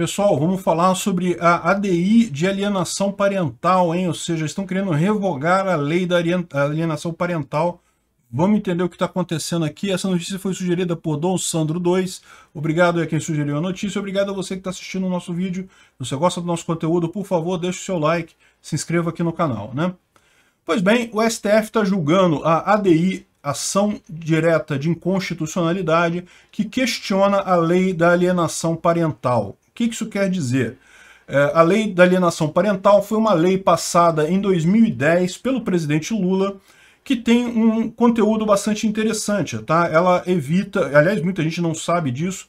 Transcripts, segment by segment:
Pessoal, vamos falar sobre a ADI de alienação parental, hein? Ou seja, estão querendo revogar a lei da alienação parental. Vamos entender o que está acontecendo aqui. Essa notícia foi sugerida por Dom Sandro 2. Obrigado a quem sugeriu a notícia. Obrigado a você que está assistindo o nosso vídeo. Se você gosta do nosso conteúdo, por favor, deixe o seu like. Se inscreva aqui no canal, né? Pois bem, o STF está julgando a ADI ação direta de inconstitucionalidade que questiona a lei da alienação parental. O que isso quer dizer? É, a lei da alienação parental foi uma lei passada em 2010 pelo presidente Lula, que tem um conteúdo bastante interessante, tá? Ela evita, aliás, muita gente não sabe disso,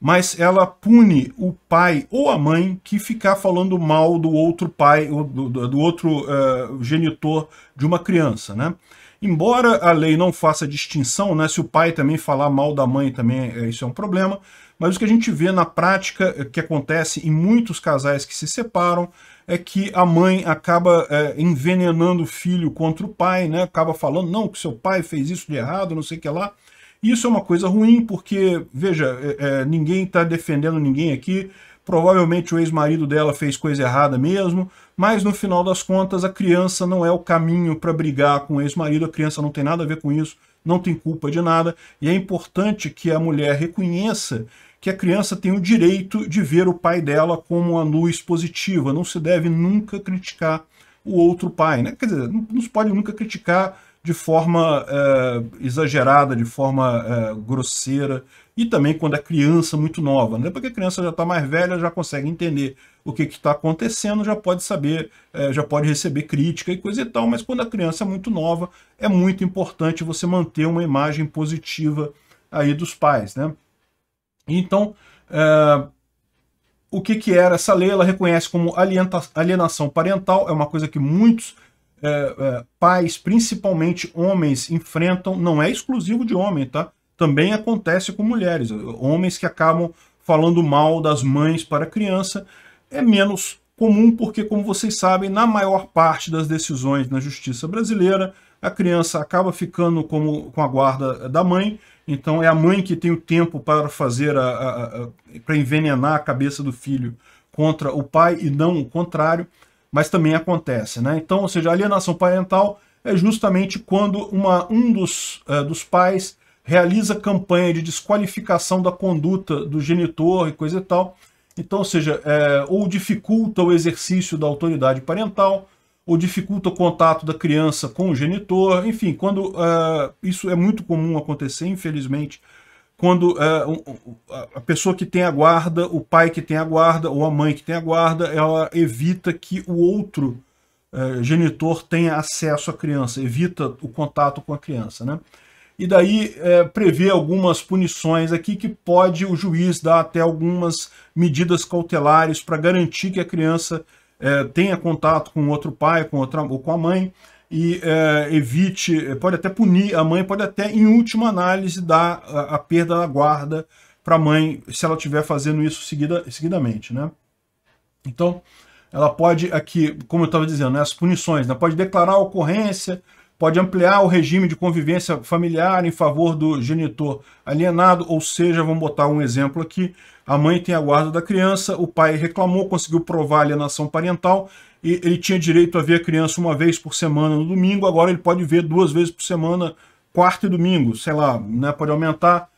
mas ela pune o pai ou a mãe que ficar falando mal do outro pai, do, do outro uh, genitor de uma criança, né? Embora a lei não faça distinção, né, se o pai também falar mal da mãe, também é, isso é um problema, mas o que a gente vê na prática, é, que acontece em muitos casais que se separam, é que a mãe acaba é, envenenando o filho contra o pai, né, acaba falando, não, que seu pai fez isso de errado, não sei o que lá. Isso é uma coisa ruim, porque, veja, é, é ninguém está defendendo ninguém aqui, Provavelmente o ex-marido dela fez coisa errada mesmo, mas no final das contas a criança não é o caminho para brigar com o ex-marido, a criança não tem nada a ver com isso, não tem culpa de nada, e é importante que a mulher reconheça que a criança tem o direito de ver o pai dela como uma luz positiva, não se deve nunca criticar o outro pai, né? quer dizer, não, não se pode nunca criticar de forma é, exagerada, de forma é, grosseira, e também quando a é criança é muito nova. Né? Porque a criança já está mais velha, já consegue entender o que está acontecendo, já pode saber, é, já pode receber crítica e coisa e tal, mas quando a criança é muito nova, é muito importante você manter uma imagem positiva aí dos pais. Né? Então, o que, que era essa lei? Ela reconhece como alienação parental, é uma coisa que muitos é, é, pais, principalmente homens, enfrentam, não é exclusivo de homem, tá? Também acontece com mulheres, homens que acabam falando mal das mães para a criança, é menos comum porque, como vocês sabem, na maior parte das decisões na justiça brasileira, a criança acaba ficando como, com a guarda da mãe, então é a mãe que tem o tempo para fazer a, a, a para envenenar a cabeça do filho contra o pai e não o contrário mas também acontece, né? Então, ou seja, a alienação parental é justamente quando uma, um dos, uh, dos pais realiza campanha de desqualificação da conduta do genitor e coisa e tal. Então, ou seja, é, ou dificulta o exercício da autoridade parental, ou dificulta o contato da criança com o genitor, enfim, quando uh, isso é muito comum acontecer, infelizmente, quando é, a pessoa que tem a guarda, o pai que tem a guarda ou a mãe que tem a guarda, ela evita que o outro é, genitor tenha acesso à criança, evita o contato com a criança. Né? E daí é, prevê algumas punições aqui que pode o juiz dar até algumas medidas cautelares para garantir que a criança é, tenha contato com outro pai com outra, ou com a mãe, e é, evite, é, pode até punir a mãe, pode até, em última análise, dar a, a perda da guarda para a mãe, se ela estiver fazendo isso seguida, seguidamente. Né? Então, ela pode aqui, como eu estava dizendo, né, as punições, né, pode declarar a ocorrência, pode ampliar o regime de convivência familiar em favor do genitor alienado, ou seja, vamos botar um exemplo aqui, a mãe tem a guarda da criança, o pai reclamou, conseguiu provar a alienação parental, ele tinha direito a ver a criança uma vez por semana no domingo, agora ele pode ver duas vezes por semana, quarta e domingo, sei lá, né, pode aumentar,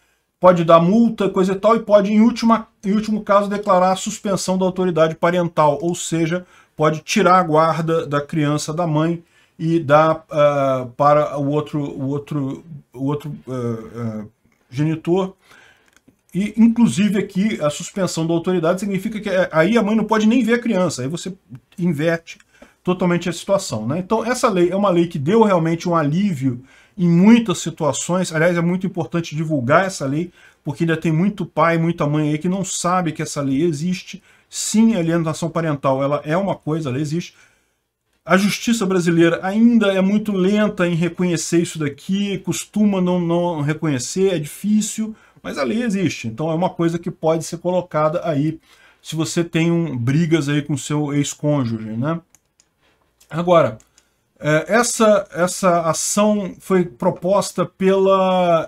pode dar multa, coisa e tal, e pode, em, última, em último caso, declarar a suspensão da autoridade parental, ou seja, pode tirar a guarda da criança da mãe e dar uh, para o outro, o outro, o outro uh, uh, genitor, e, inclusive, aqui, a suspensão da autoridade significa que é, aí a mãe não pode nem ver a criança. Aí você inverte totalmente a situação. Né? Então, essa lei é uma lei que deu realmente um alívio em muitas situações. Aliás, é muito importante divulgar essa lei, porque ainda tem muito pai, muita mãe aí que não sabe que essa lei existe. Sim, a alienação parental ela é uma coisa, ela existe. A justiça brasileira ainda é muito lenta em reconhecer isso daqui, costuma não, não reconhecer, é difícil. Mas a lei existe, então é uma coisa que pode ser colocada aí se você tem um, brigas aí com seu ex-cônjuge, né? Agora, é, essa, essa ação foi proposta pelo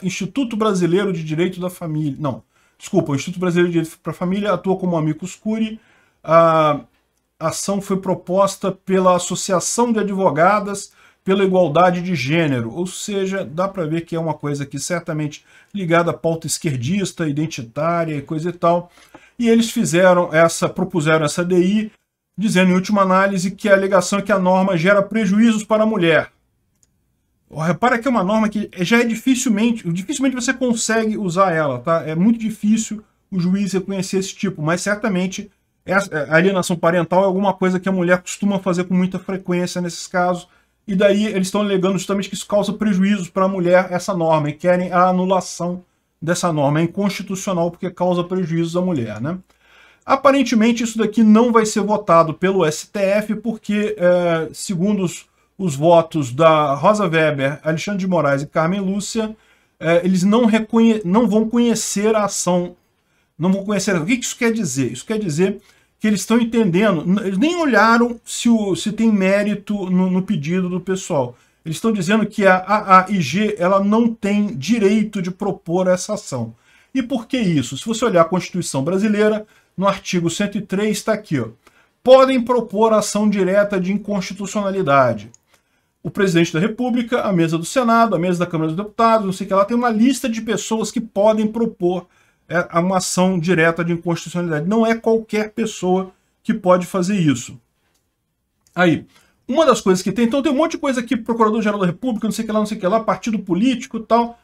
Instituto Brasileiro de Direito da Família. Não, desculpa, o Instituto Brasileiro de Direito para a Família atua como amicus curi. A ação foi proposta pela Associação de Advogadas pela igualdade de gênero, ou seja, dá para ver que é uma coisa que certamente ligada à pauta esquerdista, identitária e coisa e tal. E eles fizeram essa, propuseram essa DI, dizendo em última análise que a alegação é que a norma gera prejuízos para a mulher. Repara que é uma norma que já é dificilmente, dificilmente você consegue usar ela, tá? É muito difícil o juiz reconhecer esse tipo, mas certamente a alienação parental é alguma coisa que a mulher costuma fazer com muita frequência nesses casos, e daí eles estão alegando justamente que isso causa prejuízos para a mulher, essa norma, e querem a anulação dessa norma. É inconstitucional porque causa prejuízos à mulher, né? Aparentemente isso daqui não vai ser votado pelo STF porque, é, segundo os, os, votos da Rosa Weber, Alexandre de Moraes e Carmen Lúcia, é, eles não, não, vão conhecer a ação, não vão conhecer. O que isso quer dizer? Isso quer dizer que eles estão entendendo, eles nem olharam se, o, se tem mérito no, no pedido do pessoal. Eles estão dizendo que a aig ela não tem direito de propor essa ação. E por que isso? Se você olhar a Constituição brasileira, no artigo 103 está aqui, ó, podem propor ação direta de inconstitucionalidade. O presidente da República, a mesa do Senado, a mesa da Câmara dos Deputados, não sei o que lá, tem uma lista de pessoas que podem propor é uma ação direta de inconstitucionalidade. Não é qualquer pessoa que pode fazer isso. Aí, uma das coisas que tem, então tem um monte de coisa aqui, Procurador-Geral da República, não sei o que lá, não sei o que lá, partido político e tal.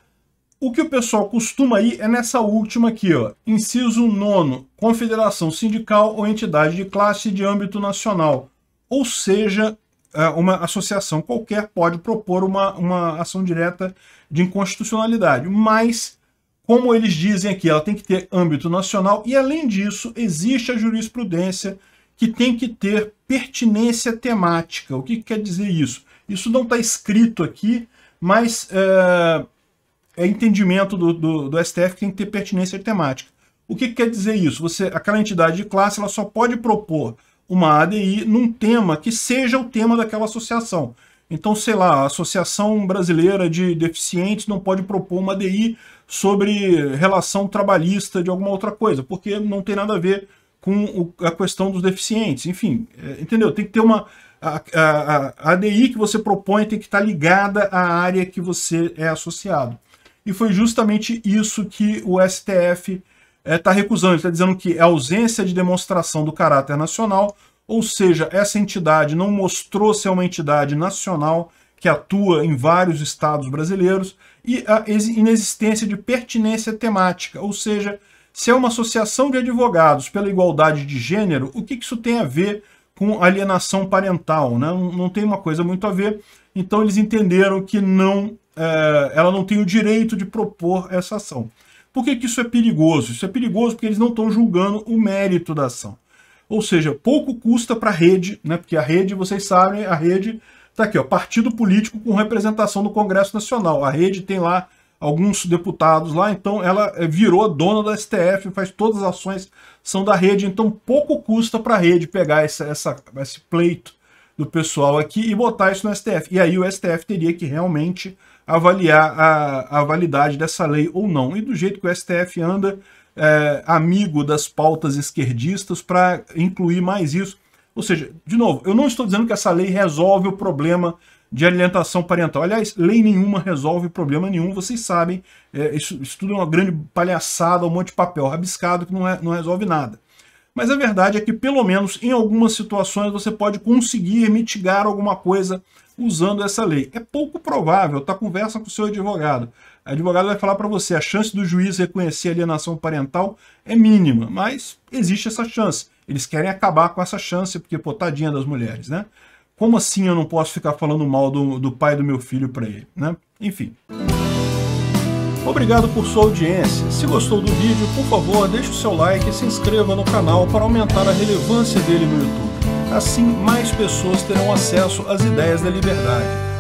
O que o pessoal costuma ir é nessa última aqui, ó. Inciso 9, confederação sindical ou entidade de classe de âmbito nacional. Ou seja, é, uma associação qualquer pode propor uma, uma ação direta de inconstitucionalidade, mas como eles dizem aqui, ela tem que ter âmbito nacional e, além disso, existe a jurisprudência que tem que ter pertinência temática. O que, que quer dizer isso? Isso não está escrito aqui, mas é, é entendimento do, do, do, STF que tem que ter pertinência temática. O que, que quer dizer isso? Você, aquela entidade de classe ela só pode propor uma ADI num tema que seja o tema daquela associação. Então, sei lá, a Associação Brasileira de Deficientes não pode propor uma DI sobre relação trabalhista de alguma outra coisa, porque não tem nada a ver com a questão dos deficientes. Enfim, é, entendeu? Tem que ter uma. A, a, a ADI que você propõe tem que estar ligada à área que você é associado. E foi justamente isso que o STF está é, tá recusando. Ele está dizendo que a ausência de demonstração do caráter nacional ou seja, essa entidade não mostrou ser uma entidade nacional que atua em vários estados brasileiros, e a inexistência de pertinência temática, ou seja, se é uma associação de advogados pela igualdade de gênero, o que isso tem a ver com alienação parental? Né? Não tem uma coisa muito a ver, então eles entenderam que não, é, ela não tem o direito de propor essa ação. Por que, que isso é perigoso? Isso é perigoso porque eles não estão julgando o mérito da ação ou seja, pouco custa para a rede, né? porque a rede, vocês sabem, a rede está aqui, ó, partido político com representação no Congresso Nacional. A rede tem lá alguns deputados lá, então ela eh, virou dona da STF, faz todas as ações são da rede, então pouco custa para a rede pegar essa, essa, esse pleito do pessoal aqui e botar isso no STF. E aí o STF teria que realmente avaliar a, a validade dessa lei ou não. E do jeito que o STF anda, é, amigo das pautas esquerdistas para incluir mais isso. Ou seja, de novo, eu não estou dizendo que essa lei resolve o problema de alimentação parental. Aliás, lei nenhuma resolve problema nenhum, vocês sabem. É, isso, isso tudo é uma grande palhaçada, um monte de papel rabiscado que não, é, não resolve nada. Mas a verdade é que, pelo menos em algumas situações, você pode conseguir mitigar alguma coisa usando essa lei. É pouco provável, tá? Conversa com o seu advogado. A advogada vai falar para você, a chance do juiz reconhecer alienação parental é mínima, mas existe essa chance. Eles querem acabar com essa chance, porque, pô, tadinha das mulheres, né? Como assim eu não posso ficar falando mal do, do pai do meu filho para ele, né? Enfim. Obrigado por sua audiência. Se gostou do vídeo, por favor, deixe o seu like e se inscreva no canal para aumentar a relevância dele no YouTube. Assim, mais pessoas terão acesso às ideias da liberdade